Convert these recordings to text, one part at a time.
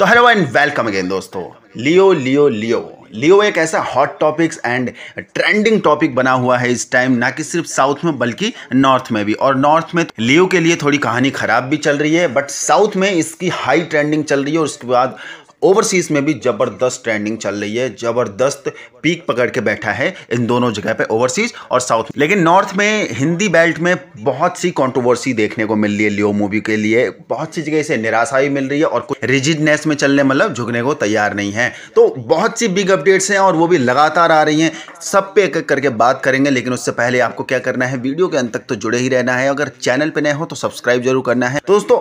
तो hello and welcome again दोस्तों लियो लियो लियो Leo एक ऐसा hot topics and trending topic बना हुआ है इस टाइम ना कि सिर्फ साउथ में बल्कि नॉर्थ में भी और नॉर्थ में लियो के लिए थोड़ी कहानी खराब भी चल रही है बट साउथ में इसकी हाई ट्रेंडिंग चल रही है और उसके बाद ओवरसीज़ में भी ज़बरदस्त ट्रेंडिंग चल रही है ज़बरदस्त पीक पकड़ के बैठा है इन दोनों जगह पे ओवरसीज़ और साउथ लेकिन नॉर्थ में हिंदी बेल्ट में बहुत सी कंट्रोवर्सी देखने को मिल रही है लियो मूवी के लिए बहुत सी जगह से निराशा भी मिल रही है और कुछ रिजिडनेस में चलने मतलब झुकने को तैयार नहीं है तो बहुत सी बिग अपडेट्स हैं और वो भी लगातार आ रही हैं सब पे एक एक करके बात करेंगे लेकिन उससे पहले आपको क्या करना है वीडियो के अंत तक तो जुड़े ही रहना है अगर चैनल पर नए हो तो सब्सक्राइब जरूर करना है दोस्तों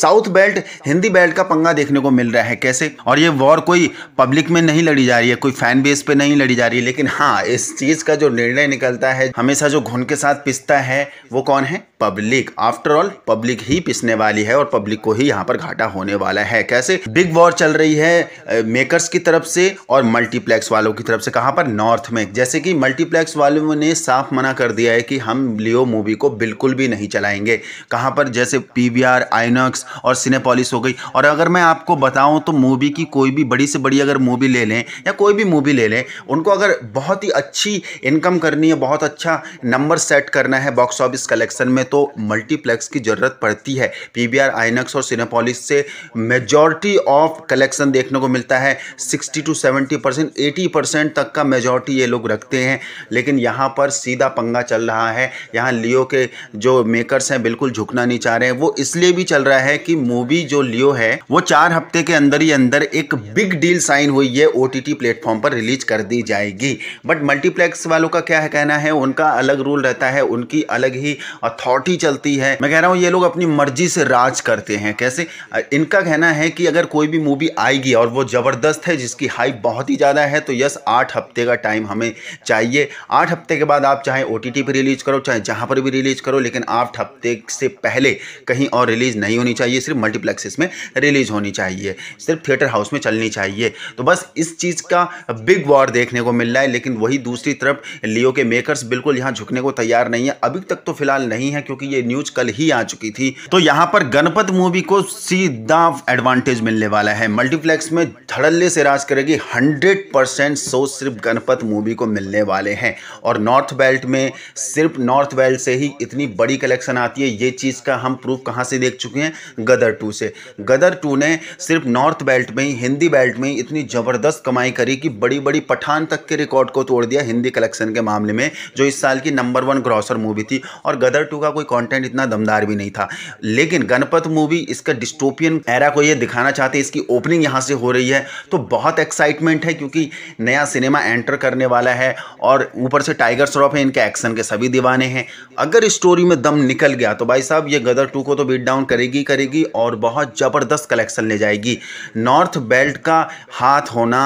साउथ बेल्ट हिंदी बेल्ट का पंगा देखने को मिल रहा है कैसे और ये वॉर कोई पब्लिक में नहीं लड़ी जा रही है कोई फैन बेस पे नहीं लड़ी जा रही है लेकिन हाँ इस चीज़ का जो निर्णय निकलता है हमेशा जो घुन के साथ पिसता है वो कौन है पब्लिक आफ्टर ऑल पब्लिक ही पिसने वाली है और पब्लिक को ही यहाँ पर घाटा होने वाला है कैसे बिग वॉर चल रही है मेकर्स की तरफ से और मल्टीप्लेक्स वालों की तरफ से कहाँ पर नॉर्थ में जैसे कि मल्टीप्लेक्स वालों ने साफ मना कर दिया है कि हम लियो मूवी को बिल्कुल भी नहीं चलाएंगे कहाँ पर जैसे पी वी आर आइनॉक्स और सिनेपॉलिस हो गई और अगर मैं आपको बताऊँ तो मूवी की कोई भी बड़ी से बड़ी अगर मूवी ले लें या कोई भी मूवी ले लें उनको अगर बहुत ही अच्छी इनकम करनी है बहुत अच्छा नंबर सेट करना है बॉक्स ऑफिस कलेक्शन में तो मल्टीप्लेक्स की ज़रूरत पड़ती है पीवीआर आइनक्स और सिनेपोलिस से मेजॉरिटी ऑफ कलेक्शन देखने को मिलता है 60 टू 70 परसेंट एटी परसेंट तक का मेजॉरिटी ये लोग रखते हैं लेकिन यहाँ पर सीधा पंगा चल रहा है यहाँ लियो के जो मेकरस हैं बिल्कुल झुकना नहीं चाह रहे हैं वो इसलिए भी चल रहा है कि मूवी जो लियो है वो चार हफ्ते के अंदर ही अंदर एक बिग डील साइन हुई है ओ टी पर रिलीज कर दी जाएगी बट मल्टीप्लेक्स वालों का क्या है कहना है उनका अलग रूल रहता है उनकी अलग ही अथॉर लॉटी चलती है मैं कह रहा हूँ ये लोग अपनी मर्जी से राज करते हैं कैसे इनका कहना है कि अगर कोई भी मूवी आएगी और वो ज़बरदस्त है जिसकी हाइप बहुत ही ज़्यादा है तो यस आठ हफ्ते का टाइम हमें चाहिए आठ हफ्ते के बाद आप चाहे ओ टी पर रिलीज़ करो चाहे जहाँ पर भी रिलीज़ करो लेकिन आठ हफ्ते से पहले कहीं और रिलीज़ नहीं होनी चाहिए सिर्फ मल्टीप्लेक्सेस में रिलीज़ होनी चाहिए सिर्फ थिएटर हाउस में चलनी चाहिए तो बस इस चीज़ का बिग वॉर देखने को मिल रहा है लेकिन वही दूसरी तरफ लियो के मेकर्स बिल्कुल यहाँ झुकने को तैयार नहीं है अभी तक तो फिलहाल नहीं है क्योंकि ये न्यूज कल ही आ चुकी थी तो यहाँ पर गणपत मूवी को सीधा एडवांटेज मिलने वाला है मल्टीप्लेक्स में धड़ल्ले से राज करेगी हंड्रेड परसेंट सो सिर्फ गणपत मूवी को मिलने वाले हैं और नॉर्थ बेल्ट में सिर्फ नॉर्थ बेल्ट से ही इतनी बड़ी कलेक्शन आती है ये चीज़ का हम प्रूफ कहाँ से देख चुके हैं गदर टू से गदर टू ने सिर्फ नॉर्थ बेल्ट में ही हिंदी बेल्ट में ही इतनी ज़बरदस्त कमाई करी कि बड़ी बड़ी पठान तक के रिकॉर्ड को तोड़ दिया हिंदी कलेक्शन के मामले में जो इस साल की नंबर वन ग्रॉसर मूवी थी और गदर टू का कोई कंटेंट इतना दमदार भी नहीं था लेकिन गणपत मूवी इसका डिस्टोपियन एरा को ये दिखाना चाहते हैं इसकी ओपनिंग यहाँ से हो रही है तो बहुत एक्साइटमेंट है क्योंकि नया सिनेमा एंटर करने वाला है और ऊपर से टाइगर श्रॉफ है इनके एक्शन के सभी दीवाने हैं अगर स्टोरी में दम निकल गया तो भाई साहब ये गदर टू को तो बीट डाउन करेगी करेगी और बहुत ज़बरदस्त कलेक्शन ले जाएगी नॉर्थ बेल्ट का हाथ होना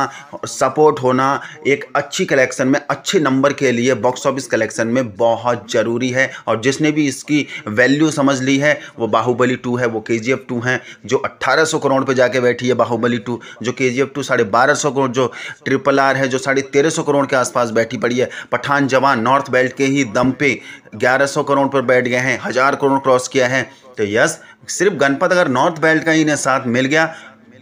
सपोर्ट होना एक अच्छी कलेक्शन में अच्छे नंबर के लिए बॉक्स ऑफिस कलेक्शन में बहुत ज़रूरी है और जिसने भी जिसकी वैल्यू समझ ली है वो बाहुबली टू है वो के जी एफ टू हैं जो अट्ठारह सौ करोड़ पे जाके बैठी है बाहुबली टू जो के जी एफ टू साढ़े बारह सौ करोड़ जो ट्रिपल आर है जो साढ़े तेरह सौ करोड़ के आसपास बैठी पड़ी है पठान जवान नॉर्थ बेल्ट के ही दम पे ग्यारह सौ करोड़ पर बैठ गए हैं हज़ार करोड़ क्रॉस किया है तो यस सिर्फ गणपत अगर नॉर्थ बेल्ट का ही इन्हें साथ मिल गया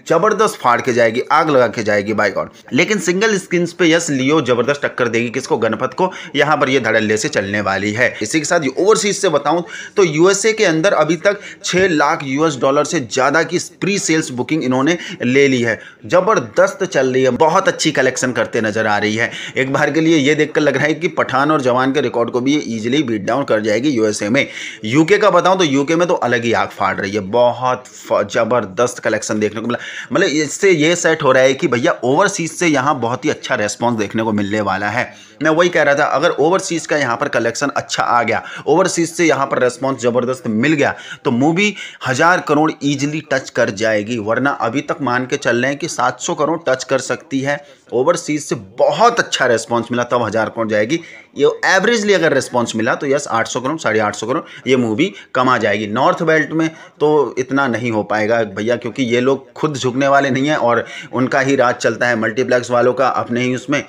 जबरदस्त फाड़ के जाएगी आग लगा के जाएगी बाइक और लेकिन सिंगल स्क्रीन पे यस लियो जबरदस्त टक्कर देगी किसको गणपत को यहाँ पर ये धड़ल्ले से चलने वाली है इसी के साथ ओवरसीज से बताऊँ तो यूएसए के अंदर अभी तक छः लाख यूएस डॉलर से ज़्यादा की प्री सेल्स बुकिंग इन्होंने ले ली है जबरदस्त चल रही है बहुत अच्छी कलेक्शन करते नजर आ रही है एक बार के लिए ये देखकर लग रहा है कि पठान और जवान के रिकॉर्ड को भी ये बीट डाउन कर जाएगी यूएसए में यूके का बताऊं तो यूके में तो अलग ही आग फाड़ रही है बहुत जबरदस्त कलेक्शन देखने को मिला मतलब इससे ये सेट हो रहा है कि भैया ओवरसीज़ से यहाँ बहुत ही अच्छा रेस्पॉन्स देखने को मिलने वाला है मैं वही कह रहा था अगर ओवरसीज़ का यहाँ पर कलेक्शन अच्छा आ गया ओवरसीज़ से यहाँ पर रेस्पॉन्स ज़बरदस्त मिल गया तो मूवी हज़ार करोड़ ईजिली टच कर जाएगी वरना अभी तक मान के चल रहे हैं कि सात करोड़ टच कर सकती है ओवरसीज से बहुत अच्छा रेस्पॉन्स मिला तब हज़ार करोड़ जाएगी ये एवरेजली अगर रेस्पॉन्स मिला तो यस 800 करोड़ साढ़े आठ करोड़ ये मूवी कमा जाएगी नॉर्थ बेल्ट में तो इतना नहीं हो पाएगा भैया क्योंकि ये लोग खुद झुकने वाले नहीं हैं और उनका ही राज चलता है मल्टीप्लेक्स वालों का अपने ही उसमें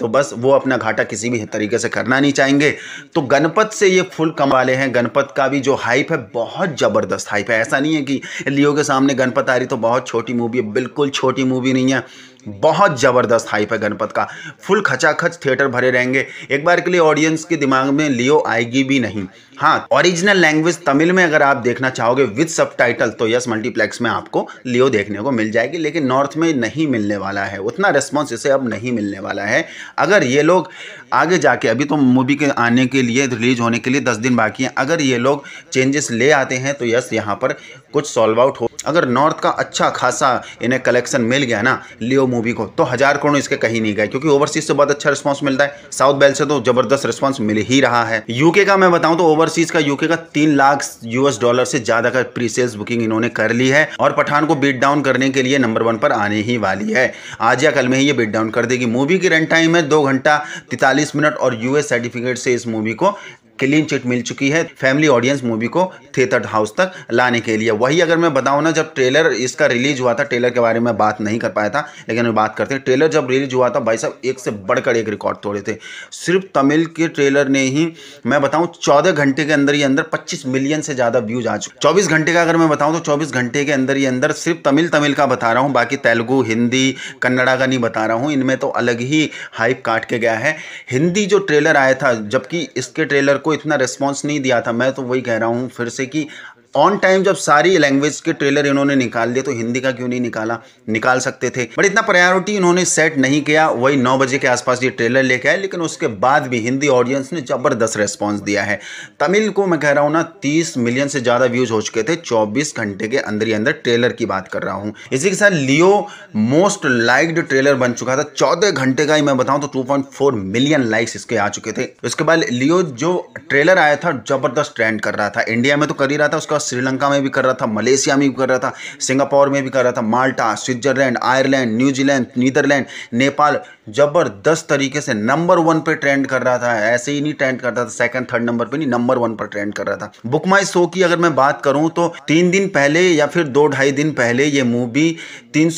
तो बस वो अपना घाटा किसी भी तरीके से करना नहीं चाहेंगे तो गणपत से ये फुल कम वाले हैं गणपत का भी जो हाइप है बहुत ज़बरदस्त हाइप है ऐसा नहीं है कि लियो के सामने गणपत आ रही तो बहुत छोटी मूवी है बिल्कुल छोटी मूवी नहीं है बहुत ज़बरदस्त हाइप है गणपत का फुल खचाखच थिएटर भरे रहेंगे एक बार के लिए ऑडियंस के दिमाग में लियो आएगी भी नहीं हाँ ओरिजिनल लैंग्वेज तमिल में अगर आप देखना चाहोगे विद सब तो यस मल्टीप्लेक्स में आपको लियो देखने को मिल जाएगी लेकिन नॉर्थ में नहीं मिलने वाला है उतना रिस्पॉन्स इसे अब नहीं मिलने वाला है अगर ये लोग आगे जाके अभी तो मूवी के आने के लिए रिलीज होने के लिए दस दिन बाकी हैं अगर ये लोग चेंजेस ले आते हैं तो यस यहाँ पर कुछ सॉल्व आउट हो अगर नॉर्थ का अच्छा खासा इन्हें कलेक्शन मिल गया ना लियो मूवी को तो हज़ार करोड़ इसके कहीं नहीं गए क्योंकि ओवरसीज से बहुत अच्छा रिस्पॉन्स मिलता है साउथ बेल से तो जबरदस्त रिस्पॉन्स मिल ही रहा है यूके का मैं बताऊं तो ओवरसीज का यूके का तीन लाख यूएस डॉलर से ज़्यादा का प्री सेल्स बुकिंग इन्होंने कर ली है और पठान को बीट डाउन करने के लिए नंबर वन पर आने ही वाली है आज या कल में ही ये बीट डाउन कर देगी मूवी की रन टाइम है दो घंटा तैतालीस मिनट और यूएस सर्टिफिकेट से इस मूवी को क्लीन चिट मिल चुकी है फैमिली ऑडियंस मूवी को थिएटर हाउस तक लाने के लिए वही अगर मैं बताऊँ ना जब ट्रेलर इसका रिलीज हुआ था ट्रेलर के बारे में बात नहीं कर पाया था लेकिन मैं बात करते हैं ट्रेलर जब रिलीज हुआ था भाई साहब एक से बढ़कर एक रिकॉर्ड तोड़े थे सिर्फ तमिल के ट्रेलर ने ही मैं बताऊँ चौदह घंटे के अंदर ही अंदर पच्चीस मिलियन से ज़्यादा व्यूज आ चुके चौबीस घंटे का अगर मैं बताऊँ तो चौबीस घंटे के अंदर ही अंदर सिर्फ तमिल तमिल का बता रहा हूँ बाकी तेलुगु हिंदी कन्नड़ा का नहीं बता रहा हूँ इनमें तो अलग ही हाइप काट के गया है हिंदी जो ट्रेलर आया था जबकि इसके ट्रेलर को को इतना रिस्पॉन्स नहीं दिया था मैं तो वही कह रहा हूँ फिर से कि ऑन टाइम जब सारी लैंग्वेज के ट्रेलर इन्होंने निकाल दिए तो हिंदी का क्यों नहीं निकाला निकाल सकते थे बट इतना प्रायोरिटी इन्होंने सेट नहीं किया वही नौ बजे के आसपास ये ट्रेलर लेके आए लेकिन उसके बाद भी हिंदी ऑडियंस ने ज़बरदस्त रेस्पॉन्स दिया है तमिल को मैं कह रहा हूँ ना तीस मिलियन से ज़्यादा व्यूज़ हो चुके थे चौबीस घंटे के अंदर ही अंदर ट्रेलर की बात कर रहा हूँ इसी के साथ लियो मोस्ट लाइक्ड ट्रेलर बन चुका था चौदह घंटे का ही मैं बताऊँ तो टू मिलियन लाइक्स इसके आ चुके थे उसके बाद लियो जो ट्रेलर आया था जबरदस्त ट्रेंड कर रहा था इंडिया में तो कर ही रहा था उसका था श्रीलंका में भी कर रहा था मलेशिया में भी कर रहा था सिंगापुर में भी कर रहा था Malta Switzerland Ireland New Zealand Netherland Nepal ज़बरदस्त तरीके से नंबर वन पर ट्रेंड कर रहा था ऐसे ही नहीं ट्रेंड करता था सेकंड थर्ड नंबर पर नहीं नंबर वन पर ट्रेंड कर रहा था बुक माई शो की अगर मैं बात करूं तो तीन दिन पहले या फिर दो ढाई दिन पहले ये मूवी तीन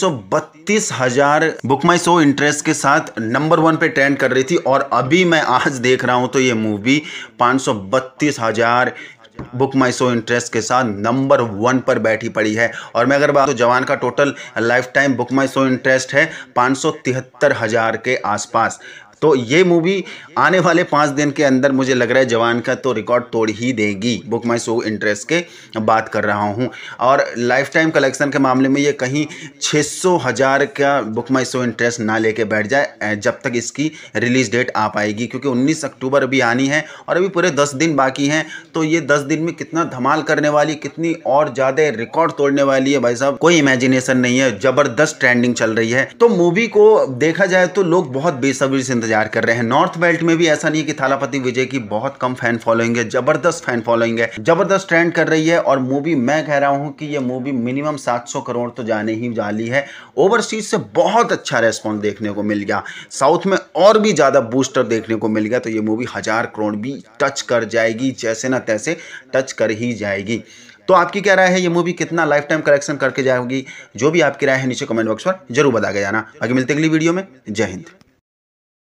हजार बुक माई शो इंटरेस्ट के साथ नंबर वन पे ट्रेंड कर रही थी और अभी मैं आज देख रहा हूं तो ये मूवी पांच हजार बुक माई शो इंटरेस्ट के साथ नंबर वन पर बैठी पड़ी है और मैं अगर बात तो जवान का total lifetime BookMyShow interest है पाँच सौ तिहत्तर हज़ार के आसपास तो ये मूवी आने वाले पाँच दिन के अंदर मुझे लग रहा है जवान का तो रिकॉर्ड तोड़ ही देगी बुक माई शो इंटरेस्ट के बात कर रहा हूँ और लाइफ टाइम कलेक्शन के मामले में ये कहीं छः सौ हज़ार का बुक माई शो इंटरेस्ट ना लेके बैठ जाए जब तक इसकी रिलीज़ डेट आ पाएगी क्योंकि उन्नीस अक्टूबर अभी आनी है और अभी पूरे दस दिन बाकी हैं तो ये दस दिन में कितना धमाल करने वाली कितनी और ज़्यादा रिकॉर्ड तोड़ने वाली है भाई साहब कोई इमेजिनेशन नहीं है ज़बरदस्त ट्रेंडिंग चल रही है तो मूवी को देखा जाए तो लोग बहुत बेसब्री से इंतजार इंतजार कर रहे हैं नॉर्थ बेल्ट में भी ऐसा नहीं है कि थालापति विजय की बहुत कम फैन फॉलोइंग है जबरदस्त फैन फॉलोइंग है जबरदस्त ट्रेंड कर रही है और मूवी मैं कह रहा हूं कि यह मूवी मिनिमम 700 करोड़ तो जाने ही जाली है ओवरसीज से बहुत अच्छा रेस्पॉन्स देखने को मिल गया साउथ में और भी ज़्यादा बूस्टर देखने को मिल गया तो ये मूवी हज़ार करोड़ भी टच कर जाएगी जैसे ना तैसे टच कर ही जाएगी तो आपकी क्या राय है ये मूवी कितना लाइफ टाइम कलेक्शन करके जाएगी जो भी आपकी राय है नीचे कमेंट बॉक्स पर जरूर बता के जाना आगे मिलते अगली वीडियो में जय हिंद